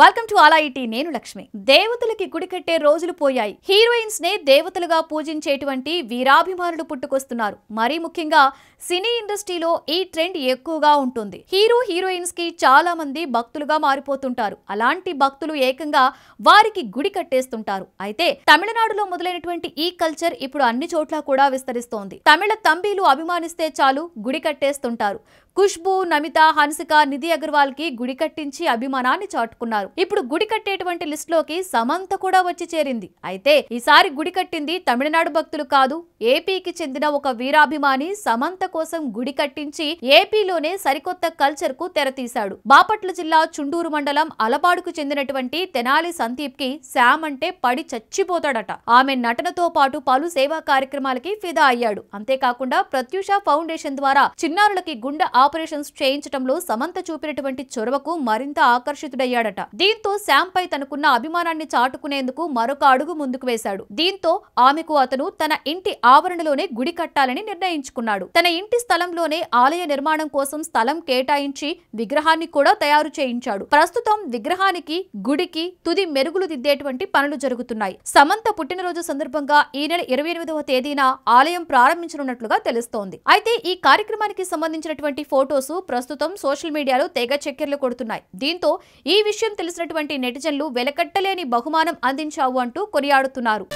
welcome to అలాయిటీ నేను లక్ష్మి దేవతలకి గుడి కట్టే రోజులు పోయాయి హీరోయిన్స్ నే దేవతలుగా పూజించేటువంటి వీరాభిమానులు పుట్టుకొస్తున్నారు మరీ ముఖ్యంగా సినీ ఇండస్ట్రీలో ఈ ట్రెండ్ ఎక్కువగా ఉంటుంది హీరో హీరోయిన్స్ కి చాలా మంది భక్తులుగా మారిపోతుంటారు అలాంటి భక్తులు ఏకంగా వారికి గుడి కట్టేస్తుంటారు అయితే తమిళనాడులో మొదలైనటువంటి ఈ కల్చర్ ఇప్పుడు అన్ని చోట్ల కూడా విస్తరిస్తోంది తమిళ తంబీలు అభిమానిస్తే చాలు గుడి కట్టేస్తుంటారు ఖుష్బూ నమిత హన్సిక నిధి అగర్వాల్ కి గుడి కట్టించి అభిమానాన్ని చాటుకున్నారు ఇప్పుడు గుడి కట్టేటువంటి లిస్ట్ లోకి సమంత కూడా వచ్చి చేరింది అయితే ఈసారి గుడి కట్టింది తమిళనాడు భక్తులు కాదు ఏపీకి చెందిన ఒక వీరాభిమాని సమంత కోసం గుడి కట్టించి ఏపీలోనే సరికొత్త కల్చర్ కు తెరతీశాడు బాపట్ల జిల్లా చుండూరు మండలం అలపాడుకు చెందినటువంటి తెనాలి సందీప్ కి శ్యామ్ అంటే పడి చచ్చిపోతాడట ఆమె నటనతో పాటు పలు సేవా కార్యక్రమాలకి ఫిదా అయ్యాడు అంతేకాకుండా ప్రత్యూష ఫౌండేషన్ ద్వారా చిన్నారులకి గుండె ఆపరేషన్స్ చేయించడంలో సమంత చూపినటువంటి చొరవకు మరింత ఆకర్షితుడయ్యాడట దీంతో శాం పై తనకున్న అభిమానాన్ని చాటుకునేందుకు మరొక అడుగు ముందుకు వేశాడు దీంతో ఆమెకు అతను తన ఇంటి ఆవరణలోనే గుడి కట్టాలని నిర్ణయించుకున్నాడు తన ఇంటి స్థలంలోనే ఆలయ నిర్మాణం కోసం స్థలం కేటాయించి విగ్రహాన్ని కూడా తయారు చేయించాడు ప్రస్తుతం విగ్రహానికి గుడికి తుది మెరుగులు దిద్దేటువంటి పనులు జరుగుతున్నాయి సమంత పుట్టినరోజు సందర్భంగా ఈ నెల ఇరవై ఎనిమిదవ తేదీన ఆలయం ప్రారంభించనున్నట్లుగా తెలుస్తోంది అయితే ఈ కార్యక్రమానికి సంబంధించినటువంటి ఫోటోస్ ప్రస్తుతం సోషల్ మీడియాలో తెగ చక్కెర్లు కొడుతున్నాయి దీంతో ఈ విషయం తెలిసినటువంటి నెటిజన్లు వెలకట్టలేని బహుమానం అందించావు అంటూ కొనియాడుతున్నారు